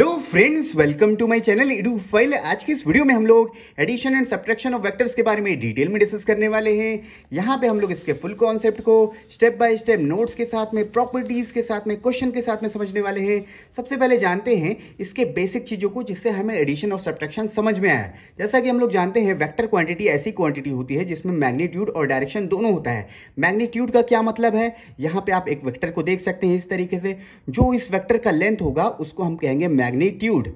hello friends welcome to my channel edu file आज की इस वीडियो में हम लोग addition and subtraction of vectors के बारे में डिटेल में डिस्कस करने वाले हैं यहाँ पे हम लोग इसके फुल कॉन्सेप्ट को स्टेप बाय स्टेप नोट्स के साथ में प्रॉपर्टीज के साथ में क्वेश्चन के साथ में समझने वाले हैं सबसे पहले जानते हैं इसके बेसिक चीज़ों को जिससे हमें एडिशन और सब्ट्रैक्शन समझ में आया जैसा कि हम लोग जानते हैं वैक्टर क्वान्टिटी ऐसी क्वान्टिटी होती है जिसमें मैग्नीट्यूड और डायरेक्शन दोनों होता है मैग्नीट्यूड का क्या मतलब है यहाँ पे आप एक वैक्टर को देख सकते हैं इस तरीके से जो इस वैक्टर का लेंथ होगा उसको हम कहेंगे magnitude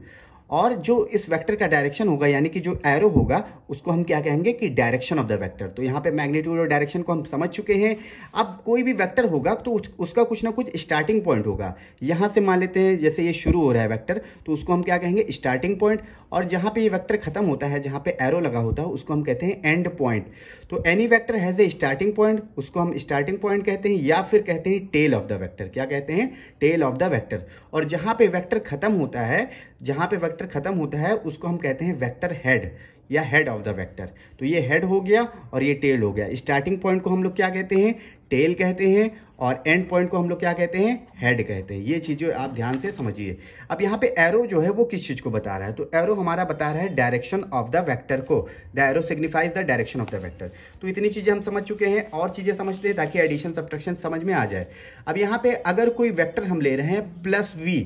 और जो इस वेक्टर का डायरेक्शन होगा यानी कि जो एरो होगा उसको हम क्या कहेंगे कि डायरेक्शन ऑफ द वेक्टर तो यहाँ पे मैग्नीट्यूड और डायरेक्शन को हम समझ चुके हैं अब कोई भी वेक्टर होगा तो उस, उसका कुछ ना कुछ स्टार्टिंग पॉइंट होगा यहाँ से मान लेते हैं जैसे ये शुरू हो रहा है वैक्टर तो उसको हम क्या कहेंगे स्टार्टिंग पॉइंट और जहाँ पर ये वैक्टर खत्म होता है जहाँ पर एरो लगा होता है उसको हम कहते हैं एंड पॉइंट तो any vector has a starting point उसको हम स्टार्टिंग पॉइंट कहते हैं या फिर कहते हैं टेल ऑफ द वैक्टर क्या कहते हैं टेल ऑफ द वैक्टर और जहाँ पर वैक्टर खत्म होता है जहाँ पे वेक्टर खत्म होता है उसको हम कहते हैं वेक्टर हेड या हेड ऑफ द वेक्टर तो ये हेड हो गया और ये टेल हो गया स्टार्टिंग पॉइंट को हम लोग क्या कहते हैं टेल कहते हैं और एंड पॉइंट को हम लोग क्या कहते हैं हेड कहते हैं ये चीज़ें आप ध्यान से समझिए अब यहाँ पे एरो जो है वो किस चीज़ को बता रहा है तो एरो हमारा बता रहा है डायरेक्शन ऑफ द वेक्टर को the arrow signifies the direction of the vector तो इतनी चीज़ें हम समझ चुके हैं और चीज़ें समझते हैं ताकि एडिशन सब्ट्रक्शन समझ में आ जाए अब यहाँ पर अगर कोई वैक्टर हम ले रहे हैं प्लस वी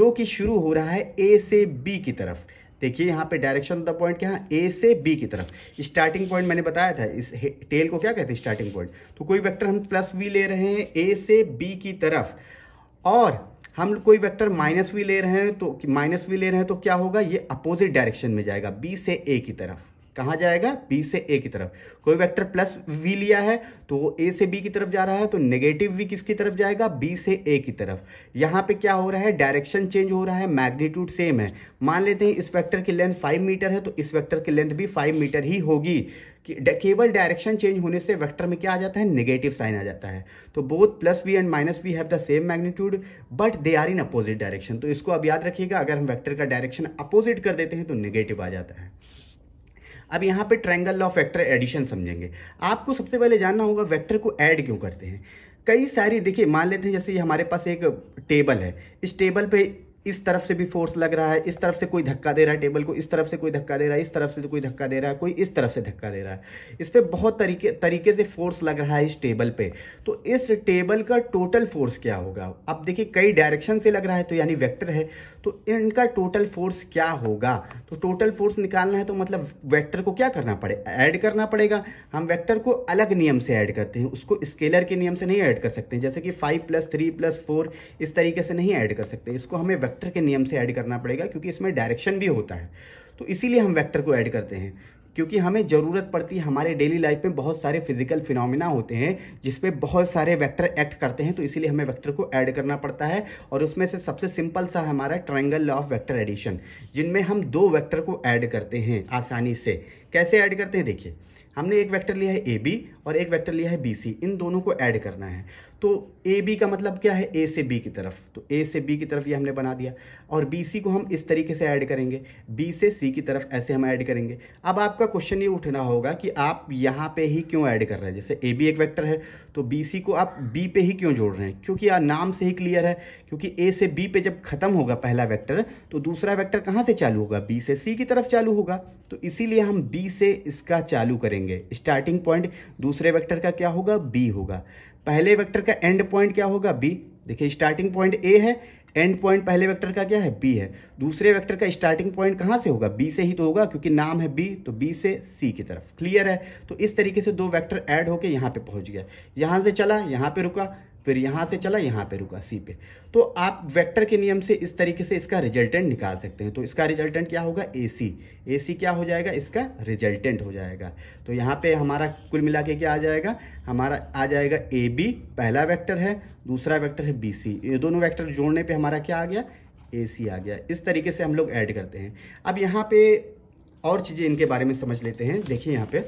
जो कि शुरू हो रहा है ए से बी की तरफ देखिए यहाँ पे डायरेक्शन ऑफ द पॉइंट क्या है ए से बी की तरफ स्टार्टिंग पॉइंट मैंने बताया था इस टेल को क्या कहते हैं स्टार्टिंग पॉइंट तो कोई वेक्टर हम प्लस वी ले रहे हैं ए से बी की तरफ और हम कोई वेक्टर माइनस वी ले रहे हैं तो माइनस वी ले रहे हैं तो क्या होगा ये अपोजिट डायरेक्शन में जाएगा बी से ए की तरफ कहा जाएगा बी से ए की तरफ कोई वेक्टर प्लस वी लिया है तो वो ए से बी की तरफ जा रहा है तो नेगेटिव वी किसकी तरफ जाएगा बी से ए की तरफ यहां पे क्या हो रहा है डायरेक्शन चेंज हो रहा है मैग्नीट्यूड सेम है मान लेते हैं इस वेक्टर की लेंथ फाइव मीटर है तो इस वेक्टर की लेंथ भी फाइव मीटर ही होगी केवल डायरेक्शन चेंज होने से वेक्टर में क्या आ जाता है नेगेटिव साइन आ जाता है तो both plus v and minus v have the same magnitude but they are in opposite direction तो इसको अब याद रखिएगा अगर हम वेक्टर का डायरेक्शन अपोजिट कर देते हैं तो नेगेटिव आ जाता है अब यहाँ पे ट्रायंगल लॉ फैक्टर एडिशन समझेंगे आपको सबसे पहले जानना होगा वेक्टर को ऐड क्यों करते हैं कई सारी देखिए मान लेते हैं जैसे हमारे पास एक टेबल है इस टेबल पे इस तरफ से भी फोर्स लग रहा है इस तरफ से कोई धक्का दे रहा है टेबल को इस तरफ से कोई धक्का दे रहा है इस तरफ से कोई धक्का दे रहा है कोई इस तरफ से धक्का दे रहा है इस पर बहुत तरीके तरीके से फोर्स लग रहा है इस टेबल पे तो इस टेबल का टोटल फोर्स क्या होगा अब देखिए कई डायरेक्शन से लग रहा है तो यानी वैक्टर है तो इनका टोटल फोर्स क्या होगा तो टोटल फोर्स निकालना है तो मतलब वैक्टर को क्या करना पड़े ऐड करना पड़ेगा हम वैक्टर को अलग नियम से ऐड करते हैं उसको स्केलर के नियम से नहीं ऐड कर सकते जैसे कि five plus three plus four इस तरीके से नहीं ऐड कर सकते इसको हमें वेक्टर के नियम से ऐड करना पड़ेगा क्योंकि इसमें डायरेक्शन भी होता है तो इसीलिए हम वेक्टर को ऐड करते हैं क्योंकि हमें ज़रूरत पड़ती है हमारे डेली लाइफ में बहुत सारे फिजिकल फिनोमिना होते हैं जिसमें बहुत सारे वेक्टर एक्ट करते हैं तो इसीलिए हमें वेक्टर को ऐड करना पड़ता है और उसमें से सबसे सिंपल सा हमारा triangle law of vector addition जिनमें हम दो वेक्टर को ऐड करते हैं आसानी से कैसे ऐड करते हैं देखिए हमने एक वेक्टर लिया है ए बी और एक वेक्टर लिया है बी सी इन दोनों को ऐड करना है तो ए बी का मतलब क्या है ए से बी की तरफ तो ए से बी की तरफ ये हमने बना दिया और बी सी को हम इस तरीके से ऐड करेंगे बी से सी की तरफ ऐसे हम ऐड करेंगे अब आपका क्वेश्चन ये उठना होगा कि आप यहाँ पे ही क्यों ऐड कर रहे हैं जैसे ए बी एक वेक्टर है तो बी सी को आप बी पे ही क्यों जोड़ रहे हैं क्योंकि नाम से ही क्लियर है क्योंकि ए से बी पे जब खत्म होगा पहला वैक्टर तो दूसरा वैक्टर कहाँ से चालू होगा बी से सी की तरफ चालू होगा तो इसीलिए हम बी से इसका चालू करेंगे स्टार्टिंग पॉइंट दूसरे वैक्टर का क्या होगा बी होगा पहले वेक्टर का एंड पॉइंट क्या होगा बी देखिए स्टार्टिंग पॉइंट ए है एंड पॉइंट पहले वेक्टर का क्या है बी है दूसरे वेक्टर का स्टार्टिंग पॉइंट कहाँ से होगा बी से ही तो होगा क्योंकि नाम है बी तो बी से सी की तरफ क्लियर है तो इस तरीके से दो वेक्टर ऐड होकर यहाँ पे पहुँच गया यहाँ से चला यहाँ पे रुका फिर यहाँ से चला यहाँ पे रुका सी पे तो आप वेक्टर के नियम से इस तरीके से इसका रिजल्टेंट निकाल सकते हैं तो इसका रिजल्टेंट क्या होगा ए सी ए सी क्या हो जाएगा इसका रिजल्टेंट हो जाएगा तो यहाँ पे हमारा कुल मिला के क्या आ जाएगा हमारा आ जाएगा ए बी पहला वैक्टर है दूसरा वैक्टर है बी सी ये दोनों वैक्टर जोड़ने पर हमारा क्या आ गया ए सी आ गया इस तरीके से हम लोग ऐड करते हैं अब यहाँ पे और चीज़ें इनके बारे में समझ लेते हैं देखिए यहाँ पे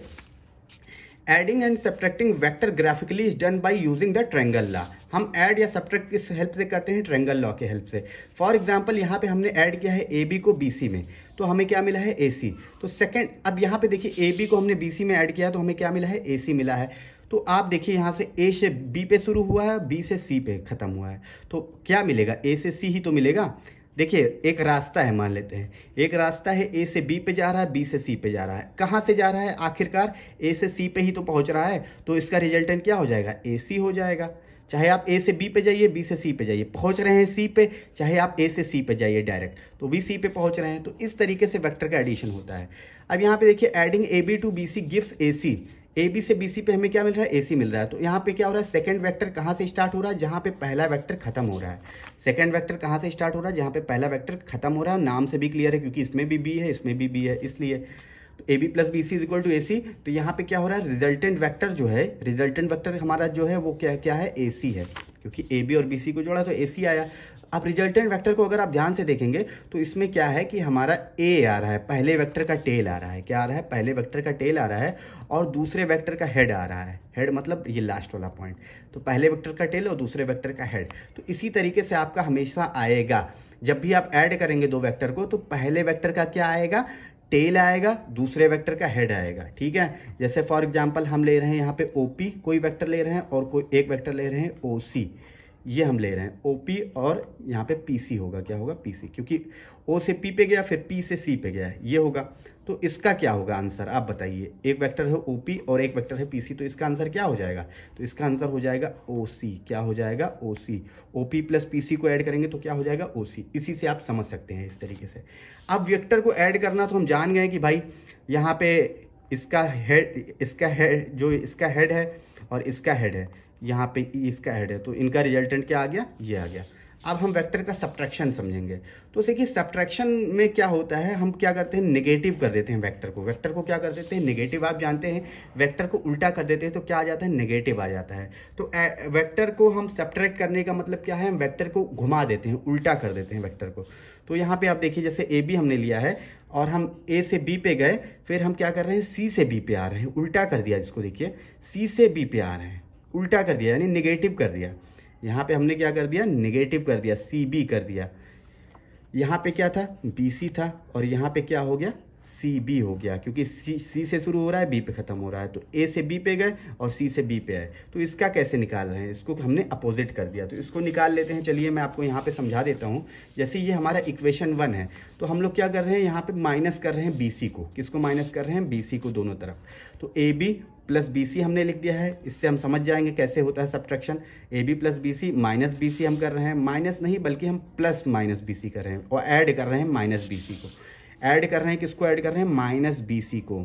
adding and subtracting vector graphically is done by using the triangle law हम ऐड या सब्ट्रैक्ट किस हेल्प से करते हैं ट्रेंगल लॉ के हेल्प से फॉर एग्जाम्पल यहाँ पे हमने ऐड किया है ए बी को बी सी में तो हमें क्या मिला है ए सी तो सेकेंड अब यहाँ पे देखिए ए बी को हमने बी सी में ऐड किया तो हमें क्या मिला है ए सी मिला है तो आप देखिए यहाँ से ए से बी पे शुरू हुआ है बी से सी पे खत्म हुआ है तो क्या मिलेगा ए से सी ही तो मिलेगा देखिए एक रास्ता है मान लेते हैं एक रास्ता है ए से बी पे जा रहा है बी से सी पे जा रहा है कहाँ से जा रहा है आखिरकार ए से सी पे ही तो पहुँच रहा है तो इसका रिजल्टेंट क्या हो जाएगा ए सी हो जाएगा चाहे आप ए से बी पे जाइए बी से सी पे जाइए पहुंच रहे हैं सी पे चाहे आप ए से सी पे जाइए डायरेक्ट तो बी सी पे पहुंच रहे हैं तो इस तरीके से वेक्टर का एडिशन होता है अब यहाँ पे देखिए adding A B to B C गिफ्ट ए सी ए बी से बी सी पे हमें क्या मिल रहा है ए सी मिल रहा है तो यहाँ पे क्या हो रहा है सेकंड वेक्टर कहाँ से स्टार्ट हो रहा है जहाँ पे पहला वेक्टर खत्म हो रहा है सेकंड वेक्टर कहाँ से स्टार्ट हो रहा है जहाँ पे पहला वेक्टर खत्म हो रहा है नाम से भी क्लियर है क्योंकि इसमें भी बी है इसमें भी बी है इसलिए A B plus B C is equal to A C तो यहाँ पे क्या हो रहा है रिजल्टेंट वैक्टर जो है रिजल्टेंट वैक्टर हमारा जो है वो क्या क्या है ए सी है क्योंकि ए बी और बी सी को जोड़ा तो ए सी आया अब रिजल्टेंट वेक्टर को अगर आप ध्यान से देखेंगे तो इसमें क्या है कि हमारा ए आ रहा है पहले वेक्टर का टेल आ रहा है क्या आ रहा है पहले वेक्टर का टेल आ रहा है और दूसरे वेक्टर का हेड आ रहा है हेड मतलब ये लास्ट वाला पॉइंट तो पहले वेक्टर का टेल और दूसरे वेक्टर का हेड तो इसी तरीके से आपका हमेशा आएगा जब भी आप ऐड करेंगे दो वैक्टर को तो पहले वैक्टर का क्या आएगा टेल आएगा दूसरे वेक्टर का हेड आएगा ठीक है जैसे फॉर एग्जांपल हम ले रहे हैं यहाँ पे ओ कोई वेक्टर ले रहे हैं और कोई एक वेक्टर ले रहे हैं ओ ये हम ले रहे हैं ओ पी और यहाँ पे पी सी होगा क्या होगा पी सी क्योंकि ओ से पी पे गया फिर पी से सी पे गया है ये होगा तो इसका क्या होगा आंसर आप बताइए एक वेक्टर है ओ पी और एक वेक्टर है पी सी तो इसका आंसर क्या हो जाएगा तो इसका आंसर हो जाएगा ओ सी क्या हो जाएगा O C O P plus P C को ऐड करेंगे तो क्या हो जाएगा ओ सी इसी से आप समझ सकते हैं इस तरीके से अब वेक्टर को ऐड करना तो हम जान गए कि भाई यहाँ पे इसका हेड इसका हेड जो इसका हेड है और इसका हेड है यहाँ पे e इसका ऐड है तो इनका रिजल्टेंट क्या आ गया ये आ गया अब हम वेक्टर का सब्ट्रैक्शन समझेंगे तो देखिए सब्ट्रैक्शन में क्या होता है हम क्या करते हैं नेगेटिव कर देते हैं वेक्टर को वेक्टर को क्या कर देते हैं नेगेटिव आप जानते हैं वेक्टर को उल्टा कर देते हैं तो क्या आ जाता है नेगेटिव आ जाता है तो वेक्टर को हम सब्ट्रैक्ट करने का मतलब क्या है हम वैक्टर को घुमा देते हैं उल्टा कर देते हैं वैक्टर को तो यहाँ पर आप देखिए जैसे ए बी हमने लिया है और हम ए से बी पे गए फिर हम क्या कर रहे हैं सी से बी पे आ रहे हैं उल्टा कर दिया जिसको देखिए सी से बी पे आ रहे हैं उल्टा कर दिया यानी निगेटिव कर दिया यहाँ पे हमने क्या कर दिया निगेटिव कर दिया सी बी कर दिया यहाँ पे क्या था बी सी था और यहाँ पे क्या हो गया सी बी हो गया क्योंकि सी सी से शुरू हो रहा है बी पे ख़त्म हो रहा है तो ए से बी पे गए और सी से बी पे आए तो इसका कैसे निकाल रहे हैं इसको हमने अपोजिट कर दिया तो इसको निकाल लेते हैं चलिए मैं आपको यहाँ पे समझा देता हूँ जैसे ये हमारा इक्वेशन वन है तो हम लोग क्या कर रहे हैं यहाँ पे माइनस कर रहे हैं बी सी को किसको माइनस कर रहे हैं बी सी को दोनों तरफ तो A B plus B C हमने लिख दिया है इससे हम समझ जाएंगे कैसे होता है subtraction A B plus B C minus B C हम कर रहे हैं माइनस नहीं बल्कि हम प्लस माइनस बी सी कर रहे हैं और ऐड कर रहे हैं माइनस बी सी को ऐड कर रहे हैं किसको ऐड कर रहे हैं माइनस बी सी को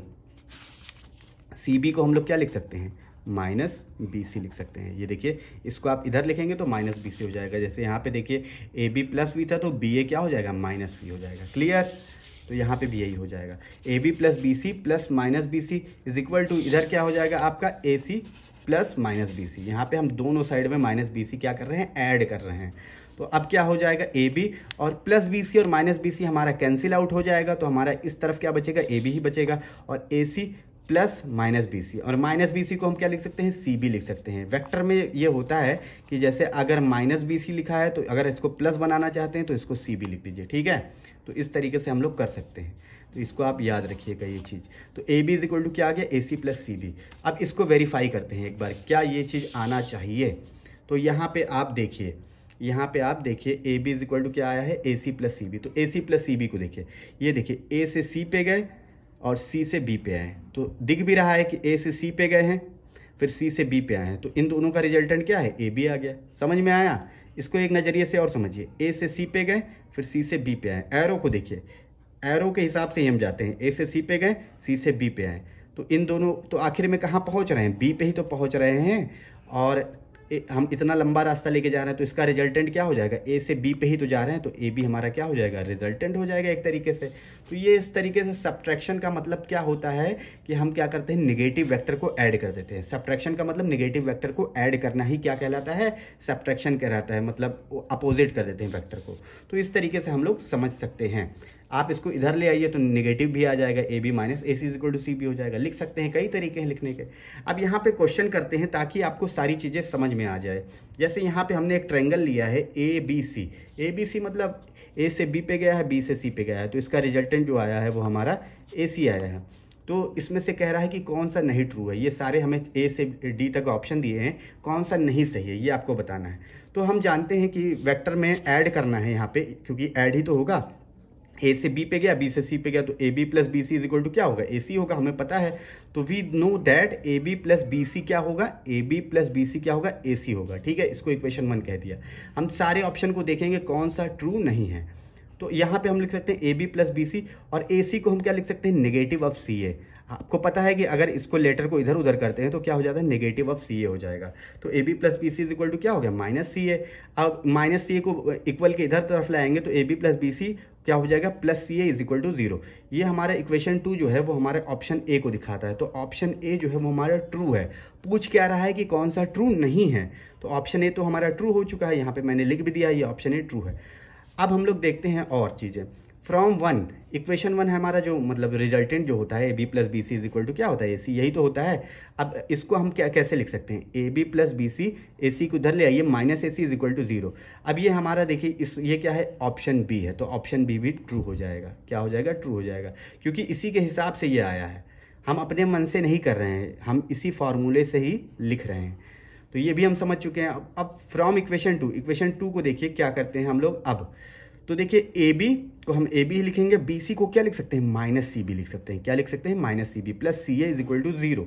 सी बी को हम लोग क्या लिख सकते हैं माइनस बी सी लिख सकते हैं ये देखिए इसको आप इधर लिखेंगे तो माइनस बी सी हो जाएगा जैसे यहाँ पे देखिए ए बी प्लस बी था तो बी ए क्या हो जाएगा माइनस वी हो जाएगा क्लियर तो यहाँ पे भी यही हो जाएगा A B plus B C plus minus B C is equal to इधर क्या हो जाएगा आपका A C plus minus B C यहाँ पे हम दोनों साइड में माइनस बी सी क्या कर रहे हैं ऐड कर रहे हैं तो अब क्या हो जाएगा ए बी और प्लस बी सी और माइनस बी सी हमारा कैंसिल आउट हो जाएगा तो हमारा इस तरफ क्या बचेगा ए बी ही बचेगा और A C plus minus B C और माइनस बी सी को हम क्या लिख सकते हैं सी बी लिख सकते हैं वेक्टर में ये होता है कि जैसे अगर माइनस बी सी लिखा है तो अगर इसको प्लस बनाना चाहते हैं तो इसको सी बी लिख दीजिए ठीक है तो इस तरीके से हम लोग कर सकते हैं तो इसको आप याद रखिएगा ये चीज़ तो A B is equal to क्या आ गया ए सी प्लस सी बी अब इसको वेरीफाई करते हैं एक बार क्या ये चीज़ आना चाहिए तो यहाँ पर आप देखिए यहाँ पे आप देखिए A B is equal to क्या आया है ए सी प्लस सी बी तो ए सी प्लस सी बी को देखिए ये देखिए ए से सी पे गए और सी से बी पे आए तो दिख भी रहा है कि ए से सी पे गए हैं फिर सी से बी पे आए हैं तो इन दोनों का रिजल्टेंट क्या है ए बी आ गया समझ में आया इसको एक नज़रिए से और समझिए ए से सी पे गए फिर सी से बी पे आए एरो को देखिए एरो के हिसाब से ही हम जाते हैं ए से सी पे गए सी से बी पे आए तो इन दोनों तो आखिर में कहाँ पहुँच रहे हैं बी पे ही तो पहुँच रहे हैं और हम इतना लंबा रास्ता लेके जा रहे हैं तो इसका रिजल्टेंट क्या हो जाएगा ए से बी पे ही तो जा रहे हैं तो ए बी हमारा क्या हो जाएगा रिजल्टेंट हो जाएगा एक तरीके से तो ये इस तरीके से सब्ट्रैक्शन का मतलब क्या होता है कि हम क्या करते हैं निगेटिव वैक्टर को ऐड कर देते हैं सब्ट्रैक्शन का मतलब निगेटिव वैक्टर को ऐड करना ही क्या कहलाता है सब्ट्रैक्शन कहलाता है मतलब अपोजिट कर देते हैं वैक्टर को तो इस तरीके से हम लोग समझ सकते हैं आप इसको इधर ले आइए तो निगेटिव भी आ जाएगा A B minus A C is equal to C भी हो जाएगा लिख सकते हैं कई तरीके हैं लिखने के अब यहाँ पे क्वेश्चन करते हैं ताकि आपको सारी चीज़ें समझ में आ जाए जैसे यहाँ पे हमने एक ट्रेंगल लिया है A B C A B C मतलब ए से बी पे गया है बी से सी पे गया है तो इसका रिजल्टेंट जो आया है वो हमारा ए सी आया है तो इसमें से कह रहा है कि कौन सा नहीं ट्रू है ये सारे हमें ए से डी तक ऑप्शन दिए हैं कौन सा नहीं सही है ये आपको बताना है तो हम जानते हैं कि वेक्टर में ऐड करना है यहाँ पे क्योंकि ऐड ही तो होगा ए से बी पे गया बी से सी पे गया तो A B plus B C is equal to क्या होगा ए सी होगा हमें पता है तो we know that A B plus B C क्या होगा A B plus B C क्या होगा ए सी होगा ठीक है इसको इक्वेशन वन कह दिया हम सारे ऑप्शन को देखेंगे कौन सा ट्रू नहीं है तो यहाँ पे हम लिख सकते हैं A B plus B C और ए सी को हम क्या लिख सकते हैं नेगेटिव ऑफ सी ए आपको पता है कि अगर इसको लेटर को इधर उधर करते हैं तो क्या हो जाता है नेगेटिव ऑफ सी ए हो जाएगा तो A B plus B C is equal to क्या हो गया माइनस सी ए अब माइनस सी ए को इक्वल के इधर तरफ लाएंगे तो A B plus B C क्या हो जाएगा plus C A is equal to zero ये हमारा इक्वेशन टू जो है वो हमारे ऑप्शन ए को दिखाता है तो ऑप्शन ए जो है वो हमारा ट्रू है पूछ क्या रहा है कि कौन सा ट्रू नहीं है तो ऑप्शन ए तो हमारा ट्रू हो चुका है यहाँ पे मैंने लिख भी दिया ये ऑप्शन ए ट्रू है अब हम लोग देखते हैं और चीज़ें फ्रॉम वन इक्वेशन वन है हमारा जो मतलब रिजल्टेंट जो होता है A B plus B C is equal to क्या होता है ए सी यही तो होता है अब इसको हम क्या कैसे लिख सकते हैं A B plus B C A C को उधर ले आइए minus A C is equal to zero अब ये हमारा देखिए इस ये क्या है ऑप्शन बी है तो ऑप्शन बी भी ट्रू हो जाएगा क्या हो जाएगा ट्रू हो जाएगा क्योंकि इसी के हिसाब से ये आया है हम अपने मन से नहीं कर रहे हैं हम इसी फार्मूले से ही लिख रहे हैं तो ये भी हम समझ चुके हैं अब from equation two equation two को देखिए क्या करते हैं हम लोग अब तो देखिए ए बी को तो हम ए बी लिखेंगे बी सी को क्या लिख सकते हैं माइनस सी बी लिख सकते हैं क्या लिख सकते हैं minus C B plus C A is equal to zero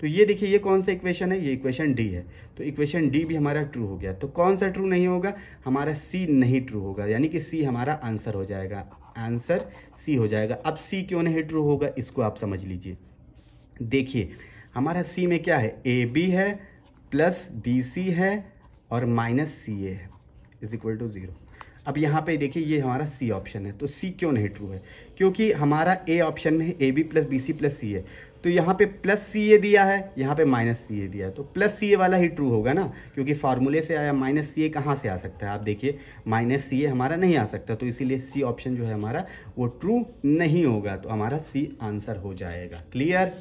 तो ये देखिए ये कौन सा इक्वेशन है ये इक्वेशन डी है तो इक्वेशन डी भी हमारा ट्रू हो गया तो कौन सा ट्रू नहीं होगा हमारा सी नहीं ट्रू होगा यानी कि सी हमारा आंसर हो जाएगा आंसर सी हो जाएगा अब सी क्यों नहीं ट्रू होगा इसको आप समझ लीजिए देखिए हमारा सी में क्या है ए बी है प्लस बी सी है और माइनस सी ए है इज इक्वल टू ज़ीरो अब यहाँ पे देखिए ये हमारा सी ऑप्शन है तो सी क्यों नहीं ट्रू है क्योंकि हमारा ए ऑप्शन में A B plus B C plus C है तो यहाँ पे प्लस सी ए दिया है यहाँ पे माइनस सी ए दिया है तो प्लस सी ए वाला ही ट्रू होगा ना क्योंकि फार्मूले से आया माइनस सी ए कहाँ से आ सकता है आप देखिए माइनस सी ए हमारा नहीं आ सकता तो इसीलिए सी ऑप्शन जो है हमारा वो ट्रू नहीं होगा तो हमारा सी आंसर हो जाएगा क्लियर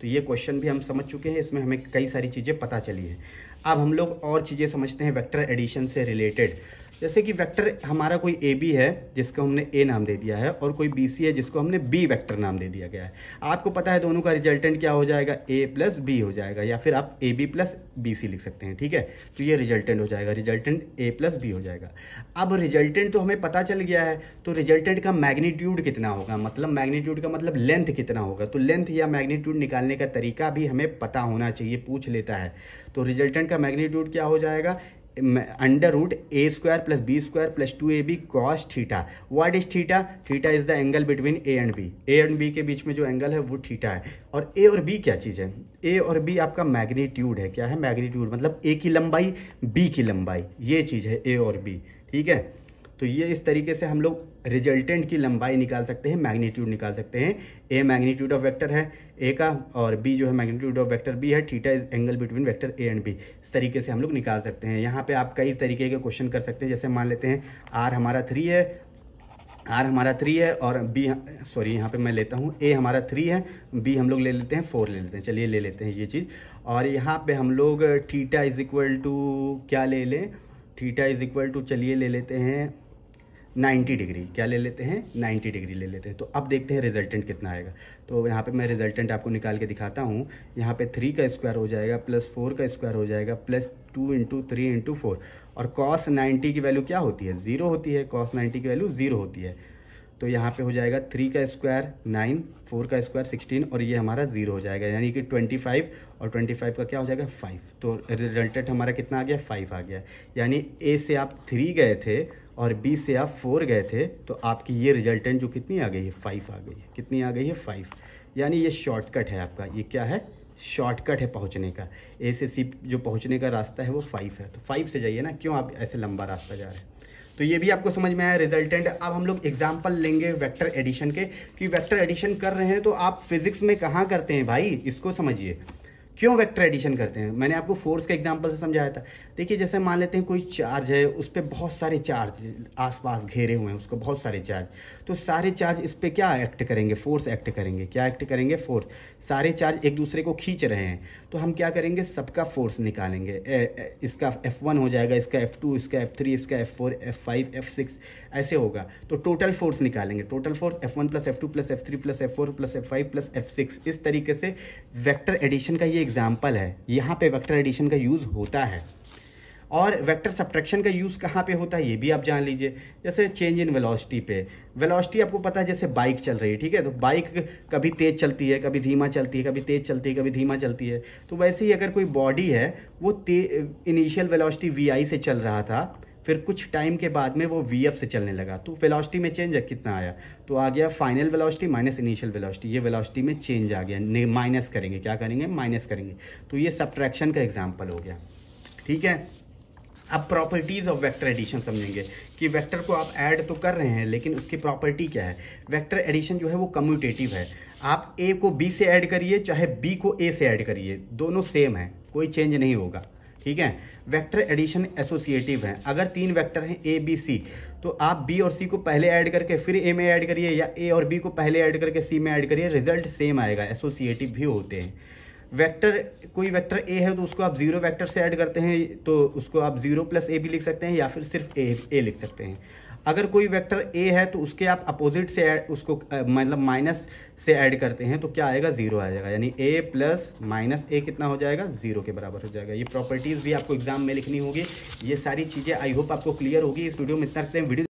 तो ये क्वेश्चन भी हम समझ चुके हैं इसमें हमें कई सारी चीज़ें पता चली हैं अब हम लोग और चीज़ें समझते हैं वैक्टर एडिशन से रिलेटेड जैसे कि वेक्टर हमारा कोई ए बी है जिसको हमने ए नाम दे दिया है और कोई बी सी है जिसको हमने बी वेक्टर नाम दे दिया गया है आपको पता है दोनों का रिजल्टेंट क्या हो जाएगा ए प्लस बी हो जाएगा या फिर आप A B plus B C लिख सकते हैं ठीक है तो ये रिजल्टेंट हो जाएगा रिजल्टेंट ए प्लस बी हो जाएगा अब रिजल्टेंट तो हमें पता चल गया है तो रिजल्टेंट का मैग्नीट्यूड कितना होगा मतलब मैग्नीट्यूड का मतलब लेंथ कितना होगा तो लेंथ या मैग्नीट्यूड निकालने का तरीका भी हमें पता होना चाहिए पूछ लेता है तो रिजल्टेंट का मैग्नीट्यूड क्या हो जाएगा under root A square plus B square plus two A B cos theta what is theta theta is the angle between A and B A and B के बीच में जो एंगल है वो थीटा है और ए और बी क्या चीज़ है ए और बी आपका मैग्नीट्यूड है क्या है मैग्नीट्यूड मतलब ए की लंबाई बी की लंबाई ये चीज़ है ए और बी ठीक है तो ये इस तरीके से हम लोग रिजल्टेंट की लंबाई निकाल सकते हैं मैग्नीट्यूड निकाल सकते हैं ए मैग्नीट्यूड ऑफ वेक्टर है ए का और बी जो है मैग्नीट्यूड ऑफ वेक्टर बी है theta is angle between vector A and B इस तरीके से हम लोग निकाल सकते हैं यहाँ पे आप कई तरीके के क्वेश्चन कर सकते हैं जैसे मान लेते हैं आर हमारा थ्री है आर हमारा थ्री है और बी सॉरी यहाँ पे मैं लेता हूँ ए हमारा थ्री है बी हम लोग ले लेते हैं फोर ले लेते हैं चलिए ले लेते हैं ये चीज़ और यहाँ पे हम लोग थीटा इज इक्वल टू क्या ले लें थीटा इज इक्वल टू चलिए ले लेते हैं 90 डिग्री क्या ले लेते हैं 90 डिग्री ले लेते हैं तो अब देखते हैं रिजल्टेंट कितना आएगा तो यहाँ पे मैं रिजल्टेंट आपको निकाल के दिखाता हूँ यहाँ पे थ्री का स्क्वायर हो जाएगा प्लस फोर का स्क्वायर हो जाएगा plus two into three into four और कॉस नाइन्टी की वैल्यू क्या होती है ज़ीरो होती है कॉस नाइन्टी की वैल्यू ज़ीरो होती है तो यहाँ पे हो जाएगा थ्री का स्क्वायर नाइन फोर का स्क्वायर सिक्सटीन और ये हमारा जीरो हो जाएगा यानी कि ट्वेंटी फाइव और ट्वेंटी फाइव का क्या हो जाएगा फाइव तो रिजल्टेंट हमारा कितना आ गया फाइव आ गया यानी ए से आप थ्री गए थे और बी से आप फोर गए थे तो आपकी ये रिजल्टेंट जो कितनी आ गई है फाइव आ गई है कितनी आ गई है फाइव यानी ये शॉर्टकट है आपका ये क्या है शॉर्टकट है पहुंचने का ए से सी जो पहुंचने का रास्ता है वो फाइव है तो फाइव से जाइए ना क्यों आप ऐसे लंबा रास्ता जा रहे हैं तो ये भी आपको समझ में आया रिजल्टेंट अब हम लोग एग्जाम्पल लेंगे वैक्टर एडिशन के कि वैक्टर एडिशन कर रहे हैं तो आप फिजिक्स में कहाँ करते हैं भाई इसको समझिए क्यों वेक्टर एडिशन करते हैं मैंने आपको फोर्स का एग्जाम्पल से समझाया था देखिए जैसे मान लेते हैं कोई चार्ज है उस पर बहुत सारे चार्ज आसपास घेरे हुए हैं उसको बहुत सारे चार्ज तो सारे चार्ज इस पर क्या एक्ट करेंगे फोर्स एक्ट करेंगे क्या एक्ट करेंगे फोर्स सारे चार्ज एक दूसरे को खींच रहे हैं तो हम क्या करेंगे सबका फोर्स निकालेंगे ए, ए, इसका एफ वन हो जाएगा इसका एफ टू इसका एफ थ्री इसका F four F five F six ऐसे होगा तो टोटल फोर्स निकालेंगे total force F one plus F two plus F three plus F four plus F five plus F six इस तरीके से vector addition का ये एग्जाम्पल है यहाँ पे वेक्टर एडिशन का यूज़ होता है और वेक्टर सब्ट्रैक्शन का यूज़ कहाँ पे होता है ये भी आप जान लीजिए जैसे चेंज इन वेलोसिटी पे वेलोसिटी आपको पता है जैसे बाइक चल रही है ठीक है तो बाइक कभी तेज़ चलती है कभी धीमा चलती है कभी तेज़ चलती है कभी धीमा चलती है तो वैसे ही अगर कोई बॉडी है वो इनिशियल वेलोसिटी वी से चल रहा था फिर कुछ टाइम के बाद में वो वी एफ से चलने लगा तो वेलोसिटी में चेंज कितना आया तो आ गया final velocity minus initial velocity ये वेलासिटी में चेंज आ गया माइनस करेंगे क्या करेंगे माइनस करेंगे तो ये सब्ट्रैक्शन का एग्जाम्पल हो गया ठीक है अब प्रॉपर्टीज़ ऑफ वेक्टर एडिशन समझेंगे कि वेक्टर को आप ऐड तो कर रहे हैं लेकिन उसकी प्रॉपर्टी क्या है वेक्टर एडिशन जो है वो कम्यूटेटिव है आप ए को बी से ऐड करिए चाहे बी को ए से ऐड करिए दोनों सेम है कोई चेंज नहीं होगा ठीक है वेक्टर एडिशन एसोसिएटिव है अगर तीन वेक्टर हैं ए बी सी तो आप बी और सी को पहले ऐड करके फिर ए में ऐड करिए या ए और बी को पहले ऐड करके सी में ऐड करिए रिजल्ट सेम आएगा एसोसिएटिव भी होते हैं वेक्टर कोई वेक्टर ए है तो उसको आप जीरो वेक्टर से ऐड करते हैं तो उसको आप जीरो प्लस ए भी लिख सकते हैं या फिर सिर्फ ए ए लिख सकते हैं अगर कोई वेक्टर ए है तो उसके आप अपोजिट से उसको मतलब माइनस से ऐड करते हैं तो क्या आएगा जीरो आ जाएगा यानी ए प्लस माइनस ए कितना हो जाएगा जीरो के बराबर हो जाएगा ये प्रॉपर्टीज़ भी आपको एग्जाम में लिखनी होगी ये सारी चीज़ें आई होप आपको क्लियर होगी इस वीडियो में इतना वीडियो